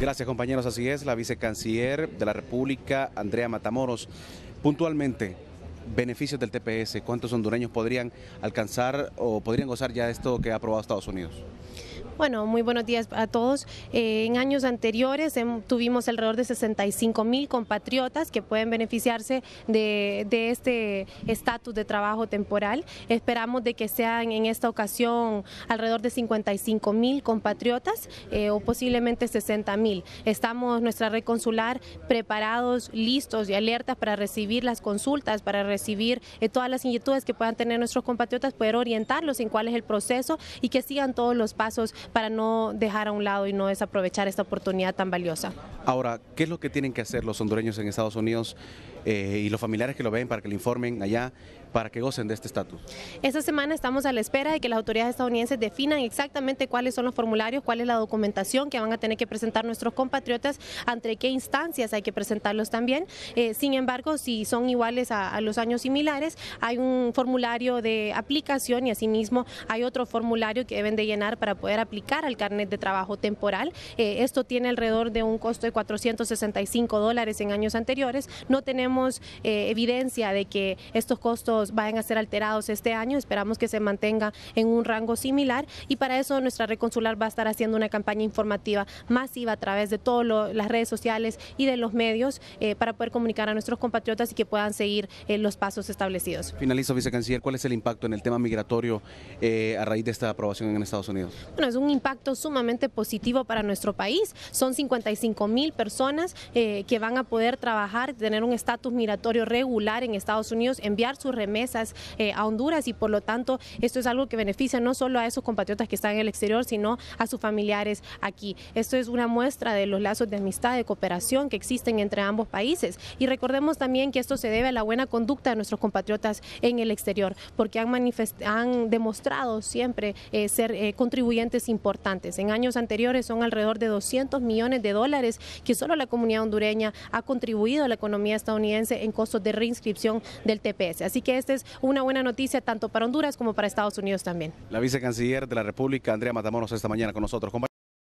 Gracias compañeros, así es, la vicecanciller de la República, Andrea Matamoros. Puntualmente, beneficios del TPS? ¿Cuántos hondureños podrían alcanzar o podrían gozar ya de esto que ha aprobado Estados Unidos? Bueno, muy buenos días a todos. Eh, en años anteriores tuvimos alrededor de 65 mil compatriotas que pueden beneficiarse de, este estatus de trabajo temporal. Esperamos de que sean en esta ocasión alrededor de 55 mil compatriotas eh, o posiblemente 60 mil. Estamos nuestra red consular preparados, listos y alertas para recibir las consultas, para recibir eh, todas las inquietudes que puedan tener nuestros compatriotas, poder orientarlos en cuál es el proceso y que sigan todos los pasos para no dejar a un lado y no desaprovechar esta oportunidad tan valiosa. Ahora, ¿qué es lo que tienen que hacer los hondureños en Estados Unidos eh, y los familiares que lo ven para que le informen allá para que gocen de este estatus. Esta semana estamos a la espera de que las autoridades estadounidenses definan exactamente cuáles son los formularios, cuál es la documentación que van a tener que presentar nuestros compatriotas, ante qué instancias hay que presentarlos también. Eh, sin embargo, si son iguales a, los años similares, hay un formulario de aplicación y asimismo hay otro formulario que deben de llenar para poder aplicar al carnet de trabajo temporal. Eh, esto tiene alrededor de un costo de 465 dólares en años anteriores. No tenemos eh, evidencia de que estos costos vayan a ser alterados este año, esperamos que se mantenga en un rango similar y para eso nuestra red consular va a estar haciendo una campaña informativa masiva a través de todas las redes sociales y de los medios eh, para poder comunicar a nuestros compatriotas y que puedan seguir eh, los pasos establecidos. Finalizo, vicecanciller, ¿cuál es el impacto en el tema migratorio eh, a raíz de esta aprobación en Estados Unidos? Bueno, es un impacto sumamente positivo para nuestro país. Son 55 mil personas que van a poder trabajar, tener un estatus migratorio regular en Estados Unidos, enviar sus remesas mesas eh, a Honduras y por lo tanto esto es algo que beneficia no solo a esos compatriotas que están en el exterior, sino a sus familiares aquí. Esto es una muestra de los lazos de amistad, de cooperación que existen entre ambos países. Y recordemos también que esto se debe a la buena conducta de nuestros compatriotas en el exterior, porque han, han demostrado siempre eh, ser eh, contribuyentes importantes. En años anteriores son alrededor de 200 millones de dólares que solo la comunidad hondureña ha contribuido a la economía estadounidense en costos de reinscripción del TPS. Así que esta es una buena noticia tanto para Honduras como para Estados Unidos también. La vicecanciller de la República, Andrea Matamoros, esta mañana con nosotros.